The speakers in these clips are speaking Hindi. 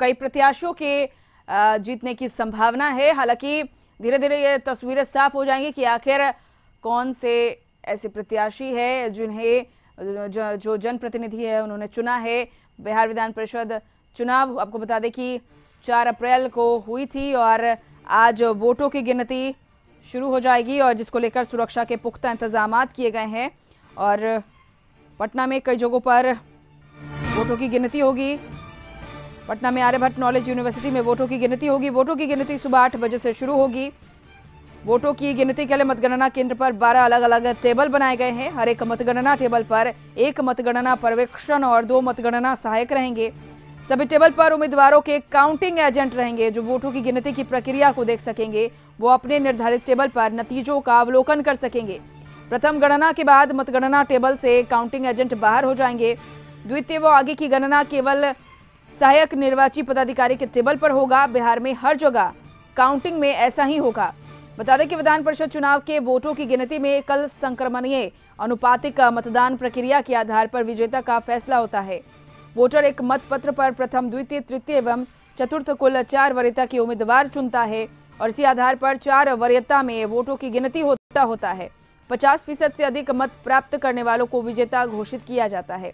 कई प्रत्याशियों के जीतने की संभावना है हालांकि धीरे धीरे ये तस्वीरें साफ हो जाएंगी कि आखिर कौन से ऐसे प्रत्याशी है जिन्हें जो जनप्रतिनिधि है उन्होंने चुना है बिहार विधान परिषद चुनाव आपको बता दें कि चार अप्रैल को हुई थी और आज वोटों की गिनती शुरू हो जाएगी और जिसको लेकर सुरक्षा के पुख्ता इंतजाम किए गए हैं और पटना में कई जगहों पर वोटों की गिनती होगी पटना में आर्यभट्ट नॉलेज यूनिवर्सिटी में वोटों की गिनती होगी वोटों की गिनती सुबह आठ बजे से शुरू होगी वोटों की गिनती के लिए मतगणना केंद्र पर 12 अलग अलग टेबल बनाए गए हैं हर एक मतगणना टेबल पर एक मतगणना पर्यवेक्षण और दो मतगणना सहायक रहेंगे सभी टेबल पर उम्मीदवारों के काउंटिंग एजेंट रहेंगे जो वोटों की गिनती की प्रक्रिया को देख सकेंगे वो अपने निर्धारित टेबल पर नतीजों का अवलोकन कर सकेंगे प्रथम गणना के बाद मतगणना टेबल से काउंटिंग एजेंट बाहर हो जाएंगे द्वितीय व आगे की गणना केवल सहायक निर्वाची पदाधिकारी के टेबल पर होगा बिहार में हर जगह काउंटिंग में ऐसा ही होगा बता दें कि विधान परिषद चुनाव के वोटों की गिनती में कल संक्रमणीय अनुपातिक मतदान प्रक्रिया के आधार पर विजेता का फैसला होता है वोटर एक मत पत्र पर प्रथम द्वितीय तृतीय एवं चतुर्थ कुल चार वरीयता के उम्मीदवार चुनता है और इसी आधार पर चार वरीयता में वोटों की गिनती होता होता है पचास फीसद से अधिक मत प्राप्त करने वालों को विजेता घोषित किया जाता है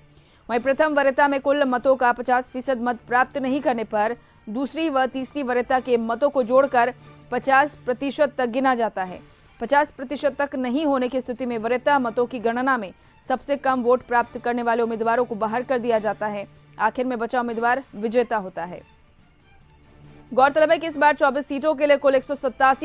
वहीं प्रथम वरिता में कुल मतों का 50 फीसद मत प्राप्त नहीं करने पर दूसरी व तीसरी वरिता के मतों को जोड़कर 50 प्रतिशत तक गिना जाता है 50 प्रतिशत तक नहीं होने की स्थिति में वरिता मतों की गणना में सबसे कम वोट प्राप्त करने वाले उम्मीदवारों को बाहर कर दिया जाता है आखिर में बचा उम्मीदवार विजेता होता है गौरतलब है कि इस बार 24 सीटों के लिए कुल एक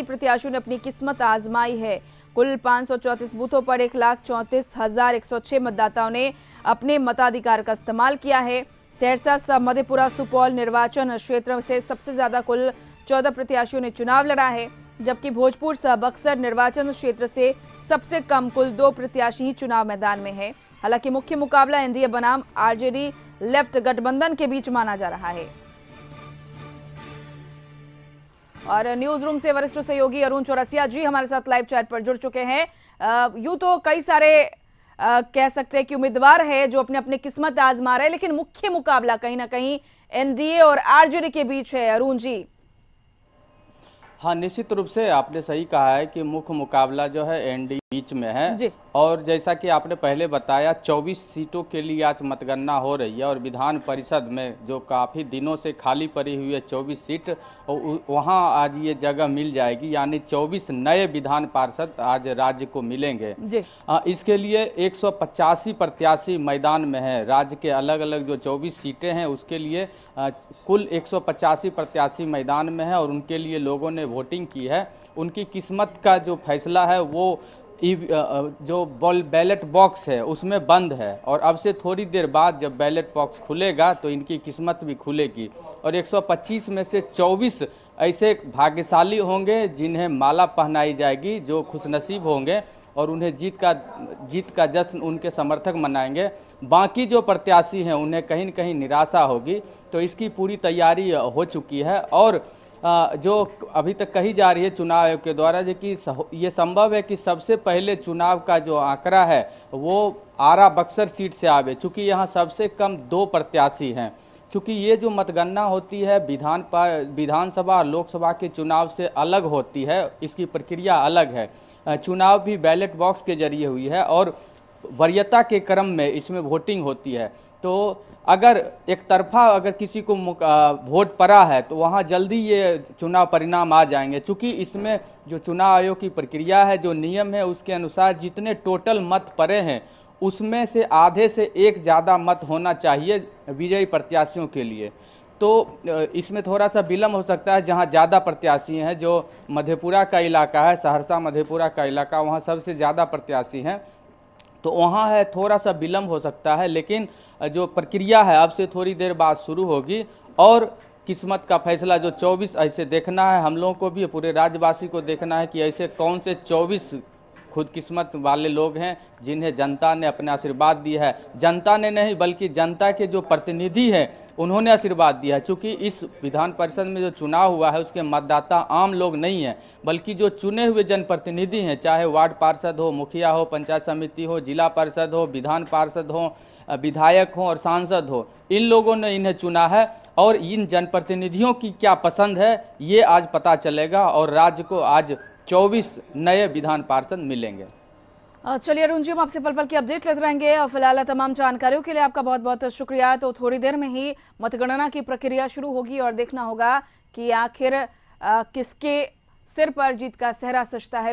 प्रत्याशियों ने अपनी किस्मत आजमाई है कुल चौतीस बूथों पर एक लाख चौंतीस हजार एक सौ छह मतदाताओं ने अपने मताधिकार का इस्तेमाल किया है सहरसा मधेपुरा सुपौल निर्वाचन क्षेत्र से सबसे ज्यादा कुल चौदह प्रत्याशियों ने चुनाव लड़ा है जबकि भोजपुर सह बक्सर निर्वाचन क्षेत्र से सबसे कम कुल दो प्रत्याशी ही चुनाव मैदान में है हालांकि मुख्य मुकाबला एनडीए बनाम आरजेडी लेफ्ट गठबंधन के बीच माना जा रहा है और न्यूज रूम से वरिष्ठ सहयोगी अरुण चौरसिया जी हमारे साथ लाइव चैट पर जुड़ चुके हैं यूं तो कई सारे आ, कह सकते हैं कि उम्मीदवार है जो अपने अपने किस्मत आजमा रहे हैं लेकिन मुख्य मुकाबला कहीं ना कहीं एनडीए और आरजेडी के बीच है अरुण जी हाँ निश्चित रूप से आपने सही कहा है कि मुख्य मुकाबला जो है एनडीए बीच में है और जैसा कि आपने पहले बताया 24 सीटों के लिए आज मतगणना हो रही है और विधान परिषद में जो काफ़ी दिनों से खाली पड़ी हुई है 24 सीट वहाँ आज ये जगह मिल जाएगी यानी 24 नए विधान पार्षद आज राज्य को मिलेंगे इसके लिए एक प्रत्याशी मैदान में है राज्य के अलग अलग जो चौबीस सीटें हैं उसके लिए कुल एक प्रत्याशी मैदान में है और उनके लिए लोगों ने वोटिंग की है उनकी किस्मत का जो फैसला है वो जो बॉल बैलेट बॉक्स है उसमें बंद है और अब से थोड़ी देर बाद जब बैलेट बॉक्स खुलेगा तो इनकी किस्मत भी खुलेगी और 125 में से 24 ऐसे भाग्यशाली होंगे जिन्हें माला पहनाई जाएगी जो खुशनसीब होंगे और उन्हें जीत का जीत का जश्न उनके समर्थक मनाएंगे बाकी जो प्रत्याशी हैं उन्हें कहीं न कहीं निराशा होगी तो इसकी पूरी तैयारी हो चुकी है और जो अभी तक कही जा रही है चुनाव आयोग के द्वारा जो कि ये संभव है कि सबसे पहले चुनाव का जो आंकड़ा है वो आरा बक्सर सीट से आवे चूँकि यहाँ सबसे कम दो प्रत्याशी हैं क्योंकि ये जो मतगणना होती है विधान पर विधानसभा और लोकसभा के चुनाव से अलग होती है इसकी प्रक्रिया अलग है चुनाव भी बैलेट बॉक्स के जरिए हुई है और वरीयता के क्रम में इसमें वोटिंग होती है तो अगर एक तरफा अगर किसी को वोट पड़ा है तो वहाँ जल्दी ये चुनाव परिणाम आ जाएंगे चूँकि इसमें जो चुनाव आयोग की प्रक्रिया है जो नियम है उसके अनुसार जितने टोटल मत पड़े हैं उसमें से आधे से एक ज़्यादा मत होना चाहिए विजयी प्रत्याशियों के लिए तो इसमें थोड़ा सा विलम्ब हो सकता है जहाँ ज़्यादा प्रत्याशी हैं जो मधेपुरा का इलाका है सहरसा मधेपुरा का इलाका वहाँ सबसे ज़्यादा प्रत्याशी हैं तो वहाँ है थोड़ा सा विलम्ब हो सकता है लेकिन जो प्रक्रिया है अब से थोड़ी देर बाद शुरू होगी और किस्मत का फैसला जो 24 ऐसे देखना है हम लोगों को भी पूरे राज्यवासी को देखना है कि ऐसे कौन से 24 खुदकिस्मत वाले लोग हैं जिन्हें जनता ने अपने आशीर्वाद दिया है जनता ने नहीं बल्कि जनता के जो प्रतिनिधि हैं उन्होंने आशीर्वाद दिया है चूँकि इस विधान परिषद में जो चुनाव हुआ है उसके मतदाता आम लोग नहीं हैं बल्कि जो चुने हुए जनप्रतिनिधि हैं चाहे वार्ड पार्षद हो मुखिया हो पंचायत समिति हो जिला पार्षद हो विधान पार्षद हो विधायक हो और सांसद हो इन लोगों ने इन्हें चुना है और इन जनप्रतिनिधियों की क्या पसंद है ये आज पता चलेगा और राज्य को आज 24 नए विधान पार्षद मिलेंगे चलिए अरुण जी हम आपसे पल पल की अपडेट लेते रहेंगे और फिलहाल तमाम जानकारियों के लिए आपका बहुत बहुत शुक्रिया तो थोड़ी देर में ही मतगणना की प्रक्रिया शुरू होगी और देखना होगा कि आखिर किसके सिर पर जीत का सहरा सजता है